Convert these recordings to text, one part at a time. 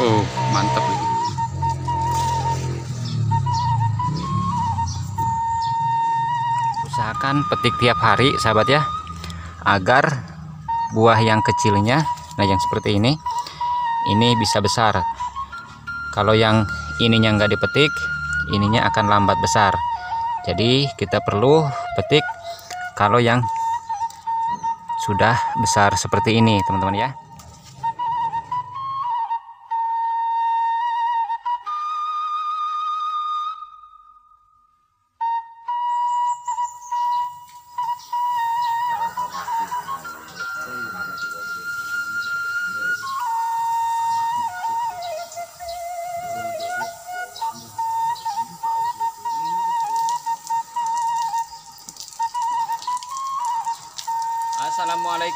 oh mantap ini usahakan petik tiap hari sahabat ya agar buah yang kecilnya nah yang seperti ini ini bisa besar kalau yang ininya nggak dipetik ininya akan lambat besar jadi kita perlu petik kalau yang sudah besar seperti ini teman-teman ya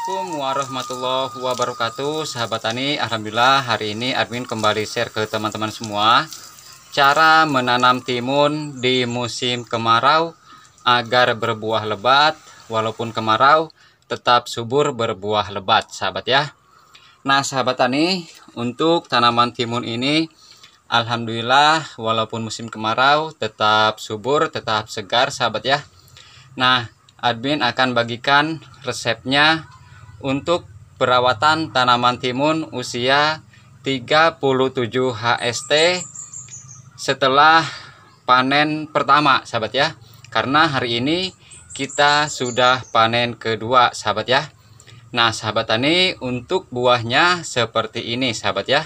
Assalamualaikum warahmatullahi wabarakatuh Sahabat Tani Alhamdulillah hari ini admin kembali share ke teman-teman semua Cara menanam timun di musim kemarau Agar berbuah lebat Walaupun kemarau tetap subur berbuah lebat sahabat ya Nah sahabat Tani untuk tanaman timun ini Alhamdulillah walaupun musim kemarau tetap subur tetap segar sahabat ya Nah admin akan bagikan resepnya untuk perawatan tanaman timun usia 37 HST setelah panen pertama sahabat ya karena hari ini kita sudah panen kedua sahabat ya nah sahabat tani untuk buahnya seperti ini sahabat ya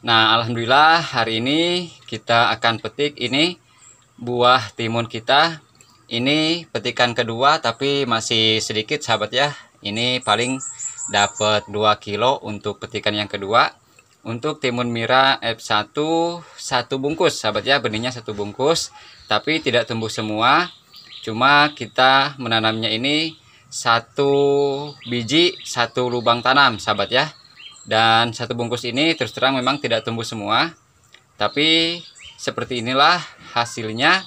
nah alhamdulillah hari ini kita akan petik ini buah timun kita ini petikan kedua tapi masih sedikit sahabat ya ini paling dapat 2 kilo untuk petikan yang kedua untuk timun mira F1 satu bungkus sahabat ya benihnya satu bungkus tapi tidak tumbuh semua cuma kita menanamnya ini satu biji satu lubang tanam sahabat ya dan satu bungkus ini terus terang memang tidak tumbuh semua tapi seperti inilah hasilnya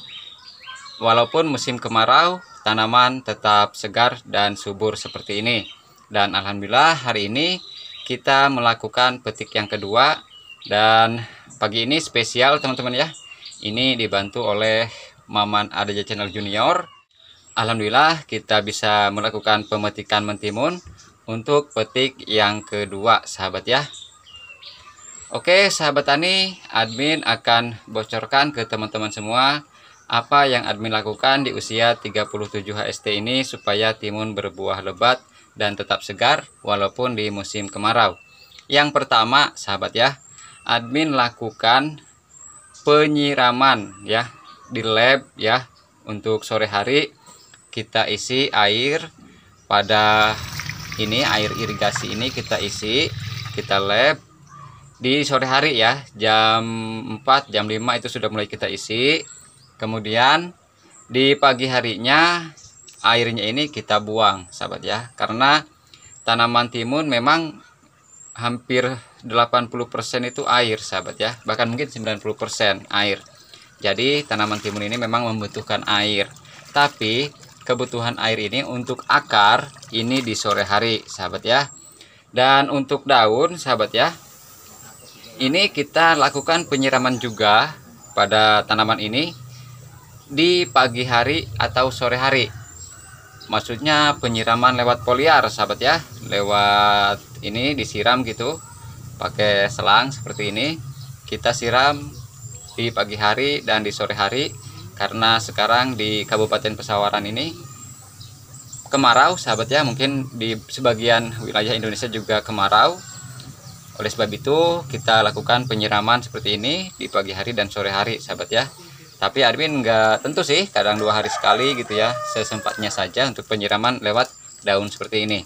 Walaupun musim kemarau, tanaman tetap segar dan subur seperti ini. Dan alhamdulillah hari ini kita melakukan petik yang kedua dan pagi ini spesial teman-teman ya. Ini dibantu oleh Maman Adaja Channel Junior. Alhamdulillah kita bisa melakukan pemetikan mentimun untuk petik yang kedua sahabat ya. Oke sahabat tani, admin akan bocorkan ke teman-teman semua apa yang admin lakukan di usia 37 HST ini supaya timun berbuah lebat dan tetap segar walaupun di musim kemarau? Yang pertama, sahabat ya, admin lakukan penyiraman ya di lab ya untuk sore hari kita isi air pada ini air irigasi ini kita isi kita lab di sore hari ya jam 4 jam 5 itu sudah mulai kita isi kemudian di pagi harinya airnya ini kita buang sahabat ya karena tanaman timun memang hampir 80% itu air sahabat ya bahkan mungkin 90% air jadi tanaman timun ini memang membutuhkan air tapi kebutuhan air ini untuk akar ini di sore hari sahabat ya dan untuk daun sahabat ya ini kita lakukan penyiraman juga pada tanaman ini di pagi hari atau sore hari maksudnya penyiraman lewat poliar sahabat ya lewat ini disiram gitu pakai selang seperti ini kita siram di pagi hari dan di sore hari karena sekarang di Kabupaten Pesawaran ini kemarau sahabat ya mungkin di sebagian wilayah Indonesia juga kemarau oleh sebab itu kita lakukan penyiraman seperti ini di pagi hari dan sore hari sahabat ya tapi admin nggak tentu sih, kadang dua hari sekali gitu ya, sesempatnya saja untuk penyiraman lewat daun seperti ini.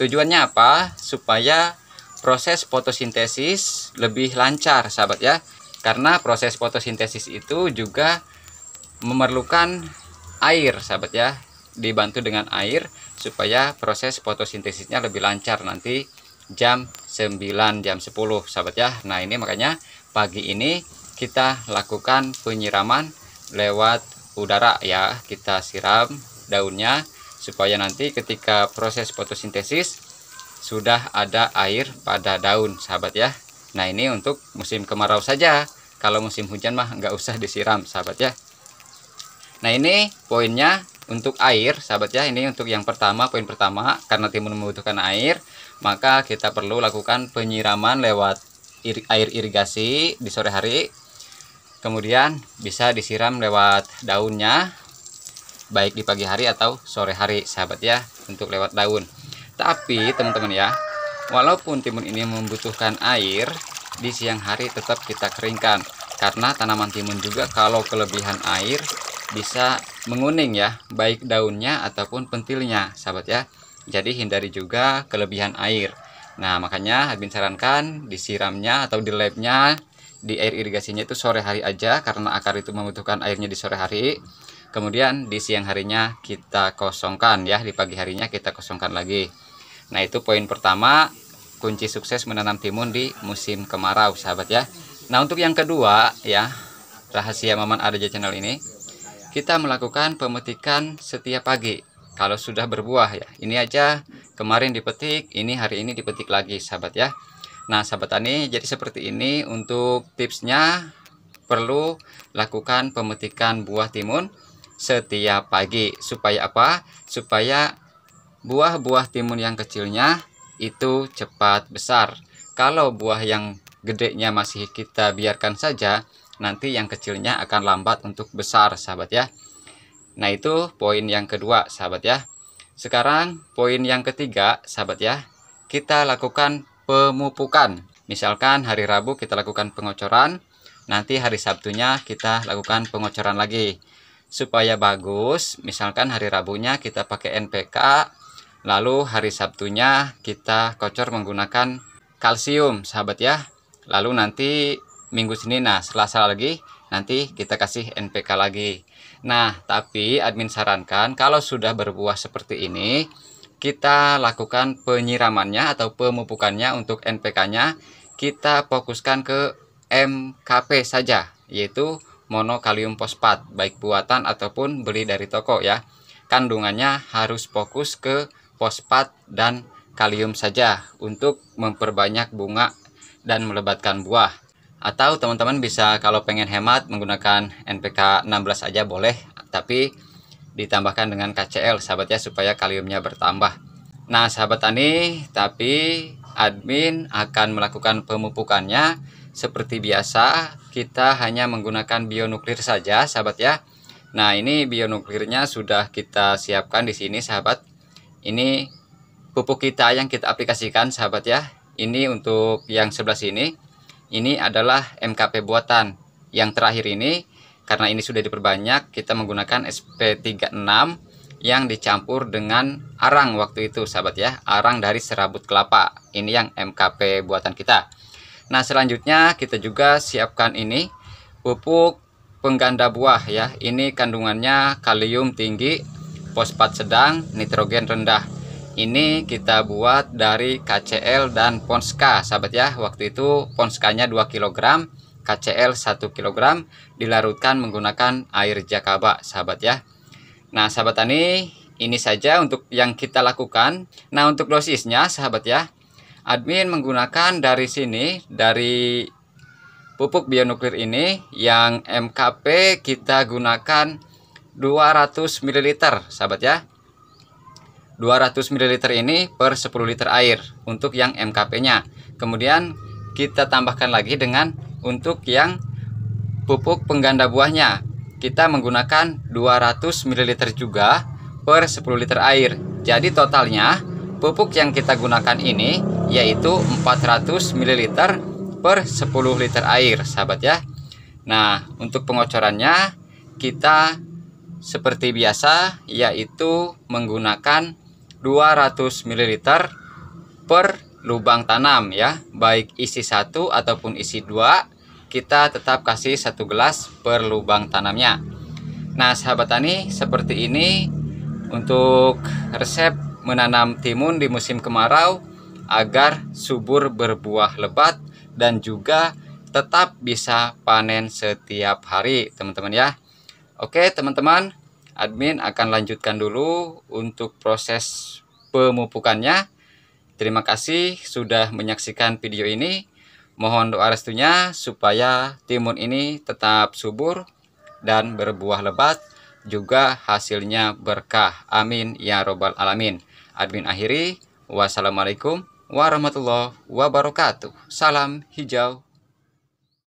Tujuannya apa? Supaya proses fotosintesis lebih lancar, sahabat ya. Karena proses fotosintesis itu juga memerlukan air, sahabat ya. Dibantu dengan air supaya proses fotosintesisnya lebih lancar nanti jam 9 jam 10 sahabat ya Nah ini makanya pagi ini kita lakukan penyiraman lewat udara ya kita siram daunnya supaya nanti ketika proses fotosintesis sudah ada air pada daun sahabat ya nah ini untuk musim kemarau saja kalau musim hujan mah nggak usah disiram sahabat ya nah ini poinnya untuk air sahabat ya ini untuk yang pertama poin pertama karena timun membutuhkan air maka kita perlu lakukan penyiraman lewat air irigasi di sore hari kemudian bisa disiram lewat daunnya baik di pagi hari atau sore hari sahabat ya untuk lewat daun tapi teman-teman ya walaupun timun ini membutuhkan air di siang hari tetap kita keringkan karena tanaman timun juga kalau kelebihan air bisa menguning ya baik daunnya ataupun pentilnya sahabat ya jadi hindari juga kelebihan air nah makanya Habib sarankan disiramnya atau di labnya di air irigasinya itu sore hari aja karena akar itu membutuhkan airnya di sore hari kemudian di siang harinya kita kosongkan ya di pagi harinya kita kosongkan lagi nah itu poin pertama kunci sukses menanam timun di musim kemarau sahabat ya nah untuk yang kedua ya rahasia Maman Arja channel ini kita melakukan pemetikan setiap pagi kalau sudah berbuah ya ini aja kemarin dipetik ini hari ini dipetik lagi sahabat ya Nah sahabat tani jadi seperti ini untuk tipsnya perlu lakukan pemetikan buah timun setiap pagi supaya apa? Supaya buah-buah timun yang kecilnya itu cepat besar. Kalau buah yang gedenya masih kita biarkan saja, nanti yang kecilnya akan lambat untuk besar sahabat ya. Nah itu poin yang kedua sahabat ya. Sekarang poin yang ketiga sahabat ya. Kita lakukan pemupukan. Misalkan hari Rabu kita lakukan pengocoran, nanti hari Sabtunya kita lakukan pengocoran lagi. Supaya bagus, misalkan hari Rabunya kita pakai NPK, lalu hari Sabtunya kita kocor menggunakan kalsium, sahabat ya. Lalu nanti minggu Senin, nah Selasa lagi, nanti kita kasih NPK lagi. Nah, tapi admin sarankan kalau sudah berbuah seperti ini, kita lakukan penyiramannya atau pemupukannya untuk NPK-nya kita fokuskan ke MKP saja yaitu monokalium fosfat baik buatan ataupun beli dari toko ya. Kandungannya harus fokus ke fosfat dan kalium saja untuk memperbanyak bunga dan melebatkan buah. Atau teman-teman bisa kalau pengen hemat menggunakan NPK 16 aja boleh tapi ditambahkan dengan KCl sahabat ya supaya kaliumnya bertambah nah sahabat tani tapi admin akan melakukan pemupukannya seperti biasa kita hanya menggunakan bionuklir saja sahabat ya nah ini bionuklirnya sudah kita siapkan di sini sahabat ini pupuk kita yang kita aplikasikan sahabat ya ini untuk yang sebelah sini ini adalah MKP buatan yang terakhir ini karena ini sudah diperbanyak, kita menggunakan SP36 yang dicampur dengan arang waktu itu, sahabat ya. Arang dari serabut kelapa. Ini yang MKP buatan kita. Nah, selanjutnya kita juga siapkan ini pupuk pengganda buah ya. Ini kandungannya kalium tinggi, fosfat sedang, nitrogen rendah. Ini kita buat dari KCL dan Ponska, sahabat ya. Waktu itu Ponskanya 2 kg, KCL 1 kg dilarutkan menggunakan air jakaba sahabat ya nah sahabat tani ini saja untuk yang kita lakukan nah untuk dosisnya sahabat ya admin menggunakan dari sini dari pupuk bionuklir ini yang MKP kita gunakan 200 ml sahabat ya 200 ml ini per 10 liter air untuk yang MKP nya kemudian kita tambahkan lagi dengan untuk yang pupuk pengganda buahnya, kita menggunakan 200 ml juga per 10 liter air. Jadi totalnya pupuk yang kita gunakan ini yaitu 400 ml per 10 liter air, sahabat ya. Nah, untuk pengocorannya kita seperti biasa yaitu menggunakan 200 ml per lubang tanam ya, baik isi satu ataupun isi dua, kita tetap kasih satu gelas per lubang tanamnya. Nah, sahabat tani, seperti ini untuk resep menanam timun di musim kemarau agar subur berbuah lebat dan juga tetap bisa panen setiap hari, teman-teman ya. Oke, teman-teman, admin akan lanjutkan dulu untuk proses pemupukannya Terima kasih sudah menyaksikan video ini. Mohon doa restunya supaya timun ini tetap subur dan berbuah lebat, juga hasilnya berkah. Amin ya robbal alamin. Admin akhiri, wassalamualaikum warahmatullahi wabarakatuh. Salam hijau.